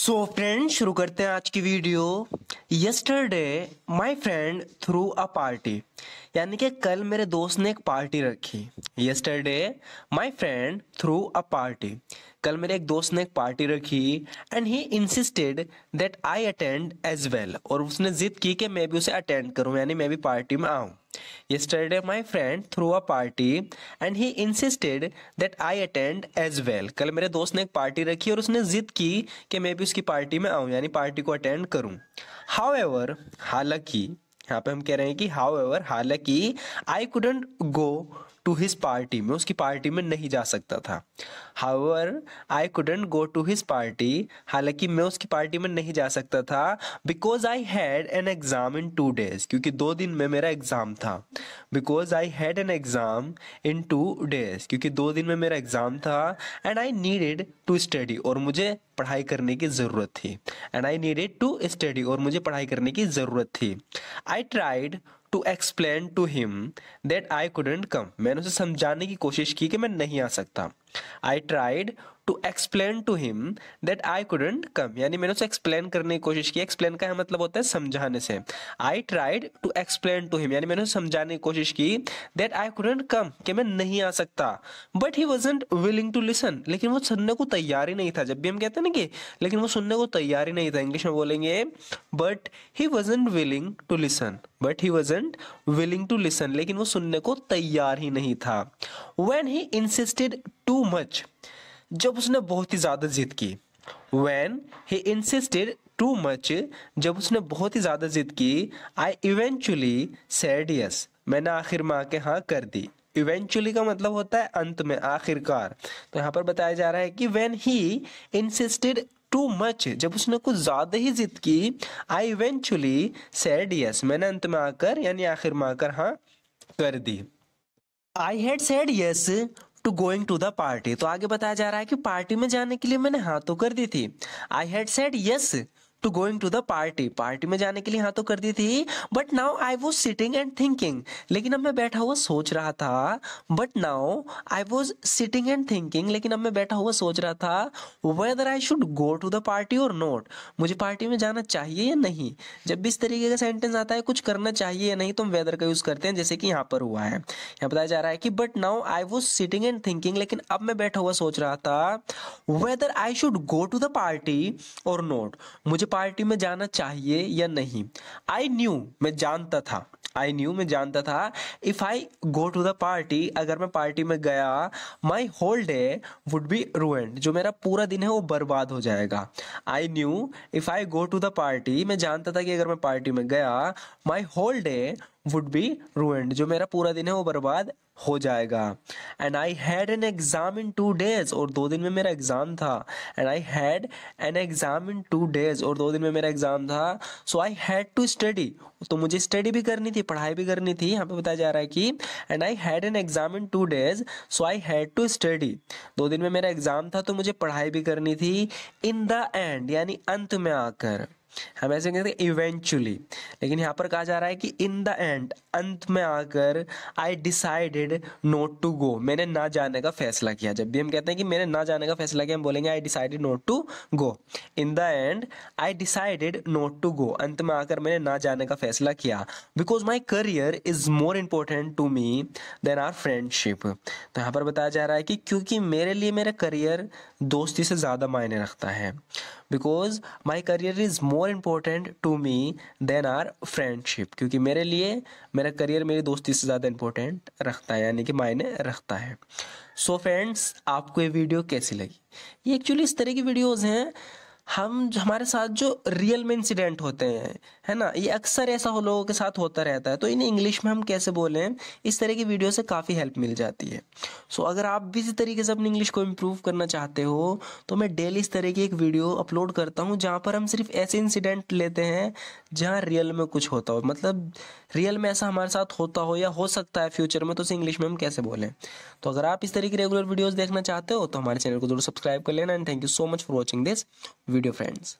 so friend शुरू करते हैं आज की video yesterday my friend threw a party यानी कि कल मेरे दोस्त ने एक पार्टी रखी yesterday my friend threw a party कल मेरे एक दोस्त ने एक पार्टी रखी and he insisted that I attend as well और उसने जिद की कि मैं भी उसे अटेंड करूं यानी मैं भी पार्टी में आऊं yesterday my friend threw a party and he insisted that I attend as well कल मेरे दोस्त ने एक पार्टी रखी और उसने जिद की कि मैं भी उसकी पार्टी में आऊँ यानी पार्टी को अटेंड करूँ हाउ हालांकि यहाँ पे हम कह रहे हैं कि हाउ हालांकि I couldn't go to his party मैं उसकी पार्टी में नहीं जा सकता था however I couldn't go to his party हालांकि मैं उसकी पार्टी में नहीं जा सकता था because I had an exam in two days क्योंकि दो दिन में मेरा एग्ज़ाम था because I had an exam in two days क्योंकि दो दिन में मेरा एग्ज़ाम था and I needed to study और मुझे पढ़ाई करने की ज़रूरत थी and I needed to study और मुझे पढ़ाई करने की ज़रूरत थी I tried to explain to him that I couldn't come मैंने उसे समझाने की कोशिश की कि मैं नहीं आ सकता I tried to explain to him that I couldn't come यानी मैंने उसे एक्सप्लेन करने की कोशिश की एक्सप्लेन का मतलब होता है समझाने से I tried to explain to him यानी मैंने उसे समझाने की कोशिश की दैट आई कुडेंट कम कि मैं नहीं आ सकता but he wasn't willing to listen लेकिन वो सुनने को तैयार ही नहीं था जब भी हम कहते हैं ना कि लेकिन वो सुनने को तैयार ही नहीं था इंग्लिश में बोलेंगे but he wasn't willing to listen but he wasn't willing to listen लेकिन वो सुनने को तैयार ही नहीं था when he insisted too much जब उसने बहुत ही ज़्यादा जिद की when he insisted too much जब उसने बहुत ही ज़्यादा जिद की आई इवेंचुअली सेड यस मैंने आखिर में आके हाँ कर दी इवेंचुअली का मतलब होता है अंत में आखिरकार तो यहाँ पर बताया जा रहा है कि when he insisted too much जब उसने कुछ ज़्यादा ही जिद की आई इवेंचुअली सेड यस मैंने अंत में आकर यानी आखिर में आकर हाँ कर दी I had said yes to going to the party तो आगे बताया जा रहा है कि पार्टी में जाने के लिए मैंने हाँ तो कर दी थी I had said yes to going to the party party में जाने के लिए हाँ तो कर दी थी but now I was sitting and thinking लेकिन अब मैं बैठा हुआ सोच रहा था but now I was sitting and thinking लेकिन अब मैं बैठा हुआ सोच रहा था whether I should go to the party और नोट मुझे पार्टी में जाना चाहिए या नहीं जब भी इस तरीके का सेंटेंस आता है कुछ करना चाहिए या नहीं तो हम वेदर का यूज़ करते हैं जैसे कि यहाँ पर हुआ है यहाँ बताया जा रहा है कि but now I was sitting and thinking लेकिन अब मैं बैठा हुआ सोच रहा था whether I should go to the party और नोट मुझे पार्टी में जाना चाहिए या नहीं आई न्यू मैं जानता था आई न्यू मैं जानता था if I go to the party अगर मैं पार्टी में गया my whole day would be ruined जो मेरा पूरा दिन है वो बर्बाद हो जाएगा I knew if I go to the party मैं जानता था कि अगर मैं पार्टी में गया my whole day would be ruined जो मेरा पूरा दिन है वो बर्बाद हो जाएगा and I had an exam in two days और दो दिन में मेरा एग्ज़ाम था and I had an exam in two days और दो दिन में मेरा एग्ज़ाम था so I had to study तो मुझे स्टडी भी करनी थी पढ़ाई भी करनी थी यहाँ पे बताया जा रहा है कि and I had an exam in two days so I had to study दो दिन में मेरा एग्ज़ाम था तो मुझे पढ़ाई भी करनी थी इन द एंड यानी अंत में आकर हम ऐसे कहते हैं इवेंचुअली लेकिन यहाँ पर कहा जा रहा है कि इन द एंड अंत में आकर I decided not to go मैंने ना जाने का फैसला किया जब भी हम कहते हैं कि मैंने ना जाने का फैसला किया हम बोलेंगे I decided not to go in the end I decided not to go अंत में आकर मैंने ना जाने का फैसला किया because my career is more important to me than our friendship तो यहाँ पर बताया जा रहा है कि क्योंकि मेरे लिए मेरा करियर दोस्ती से ज़्यादा मायने रखता है because my career is more important to me than our friendship क्योंकि मेरे लिए मेरा करियर मेरी दोस्ती से ज़्यादा इम्पोर्टेंट रखता है यानी कि मायने रखता है सो so फ्रेंड्स आपको ये वीडियो कैसी लगी ये एक्चुअली इस तरह की वीडियोज़ हैं हम हमारे साथ जो रियल में इंसिडेंट होते हैं है ना ये अक्सर ऐसा हो लोगों के साथ होता रहता है तो इन्हें इंग्लिश में हम कैसे बोलें इस तरह की वीडियो से काफ़ी हेल्प मिल जाती है सो so, अगर आप भी इसी तरीके से अपनी इंग्लिश को इम्प्रूव करना चाहते हो तो मैं डेली इस तरह की एक वीडियो अपलोड करता हूँ जहाँ पर हम सिर्फ ऐसे इंसिडेंट लेते हैं जहाँ रियल में कुछ होता हो मतलब रियल में ऐसा हमारे साथ होता हो या हो सकता है फ्यूचर में तो उसे इंग्लिश में हम कैसे बोलें तो अगर आप इस तरह की रेगुलर वीडियोज़ देखना चाहते हो तो हमारे चैनल को जरूर सब्सक्राइब कर लेना and thank you so much for watching this video video friends